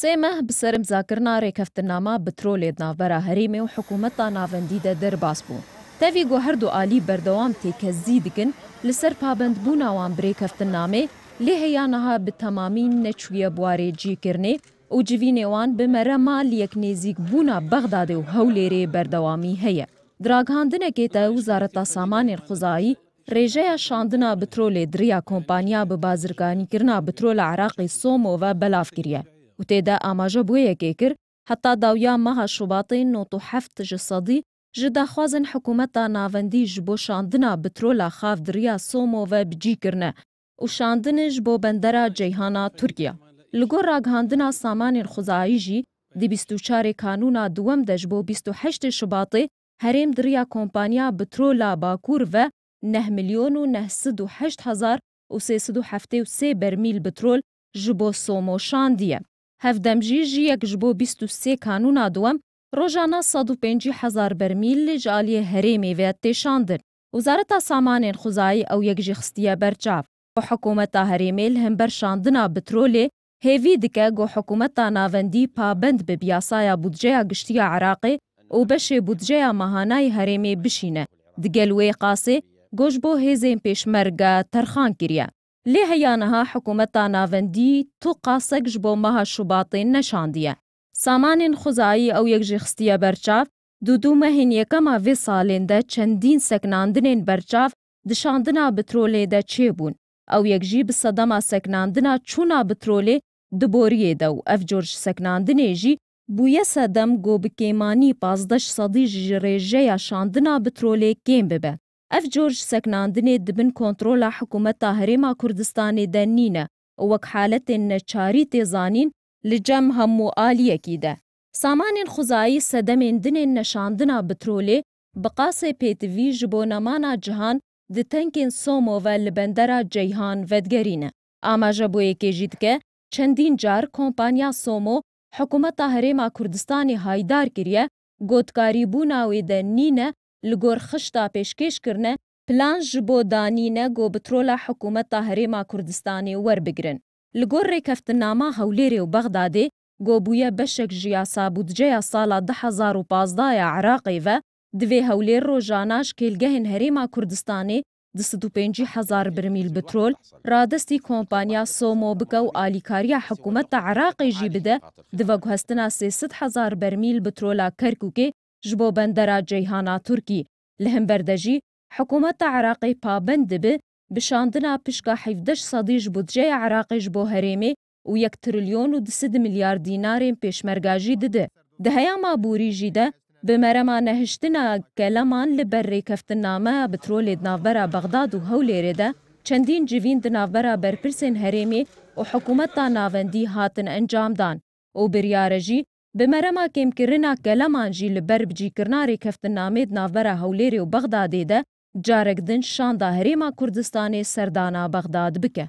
سێمە بسرم زاکردنا ڕێکەفتنامە بترۆلێت ناوبەرە هەرێمێ و حکوومەتتا ناوەندیدە دەرباس بوو. تەوی گۆ هەردوو عالی بەردەوام تێکەزی دگن لەسەر پابند بوو ناوان برێکەفتنامێ لێ هەیەەها بتەمامی نەچویە بوارێ جیکردێ و جوی نێوان بمەرەما لەک نێزیک بوونا بەغدادێ و هەولێرێ بەردەوامی هەیە. دراگاندنەکێتە وزارەتە سامانێ خوزایی ڕێژەیە شاندنا بترۆلێ دریا کۆمپانیا بە بازرگانیکردنا بترۆ لە عراقی سۆمۆڤە بەلافگریە. وتيدا آماجا بويا كيكر حتى داويا مها شباطين نو تحفت جسادي جدا خوازن حكومتا نافندي جبو شاندنا بترولا خاف دريا سومو و بجيكرنا و شاندن جبو بندرا جيهانا تركيا لغو راقهاندنا سامان الخزائيجي دي بستو چاري كانونا دوام دجبو بستو حشت شباطي هريم دريا كومبانيا بترولا باكور و نه مليون و نه سدو حشت هزار و سي سدو حفته و سي برميل بترول جبو سومو شانديا هەفدەمژی ژیەکش بۆ 23 کانونا دووەم ڕۆژانە 150هزار بەرمیل لەژالیە هەرێمێوێت تێشاندن وزارەتا سامانێن خوزایی ئەو یەکژی خستیە بەرچاو بۆ حکوومەتە هەرێمێل هەم بەرشاندنا بترۆلێ هێوی دکە گۆ حکوومەتتا ناوەندی پابند بە بیاسایە بودجەیە گشتیە عراقی و بەشێ بودجەیە مەهانای هەرێمێ بشینە دگەل وێ قاسێ گۆش بۆ هێزێن پێشمەرگە تەرخان کریە لێهەیانەها حکوومەتتا ناوەندی تو قاسەکش بۆ مەها شوباتین نەشاندیە سامانین خوزایی ئەو یەکژی خستیە بەرچاو دوودوو مەهین یەکەمە وێ ساڵێندە چەندین سەکناندنێن بەرچاو دشاندنا بترۆلێدە چێبوون ئەو یەکژی بسەدەما سەکناندنا چوونا بترۆلێ دبۆریێدە و ئەف جۆرج سەکناندنێژی بووە سەدەم گۆبکێمانی پازدەش سەدیژ ڕێژەیە شاندنا بترۆلێ کێم ببە ئەف جۆرج سەکناندنێ دبن کۆنتترۆلا حکوومەتتا هەرێما کوردستانی دەنینە وەک حالەتێن نەچاری تێزانین لە جەم هەموو ئالیەکیدا سامانین خوزایی سەدەمێن دنێن نەشاندنا بترۆلێ بقاسێ پێتوی ji بۆ نەمانا جیهان di tengên Somova li bendera ceyhan vedgerîne. Amaje bo yekêjî dike, çendîn car kompanya Somo Hikûmeta Herêma Kurdistanê haydar kiriye, gotkarîbûna wê de nîne li gor xişta pêşkêşkirine plan ji bo danîne gobittrola hikûmeta Herêma Kurdistanê werbigirin. Li gor rêkeftinnama hewlêrê û Bexdadê gobûye beşek ji yasa budceya sala 2015 ya Iraqê ve divê hewlêr rojana ji kêlgehên Herêma Kurdistanê 25 hezar birmîl bitrol radestî kompanya Somo bike û alîkariya hikûmeta Iraqê jî bide divê guhestina 300 hezar bermîl bitrola Kerkûkê ji bo bendera ceyhana Turkî li hemberda jî hikûmeta Iraqê pabend dibe bi şandina pişka hevdeş sadî ji budceya Iraqê ji bo herêmê û yek trilyon û disid milyar dînarên pêşmerga jî dide. Di heya maborî jî de bi merema nehiştina geleman li ber rêkeftin nameya bi trolê navbera Bexdad û Hewlêrê de çendîn civîn di navbera berpirsên herêmê û hikûmeta navendî hatin encamdan û biryare jî Bi merema kêmkirina keleman jî li ber bicîkirina rêkeftinnamê navbera Hewlêrê û Bexdadê de carek din şanda Herêma Kurdistanê serdana Bexdad bike.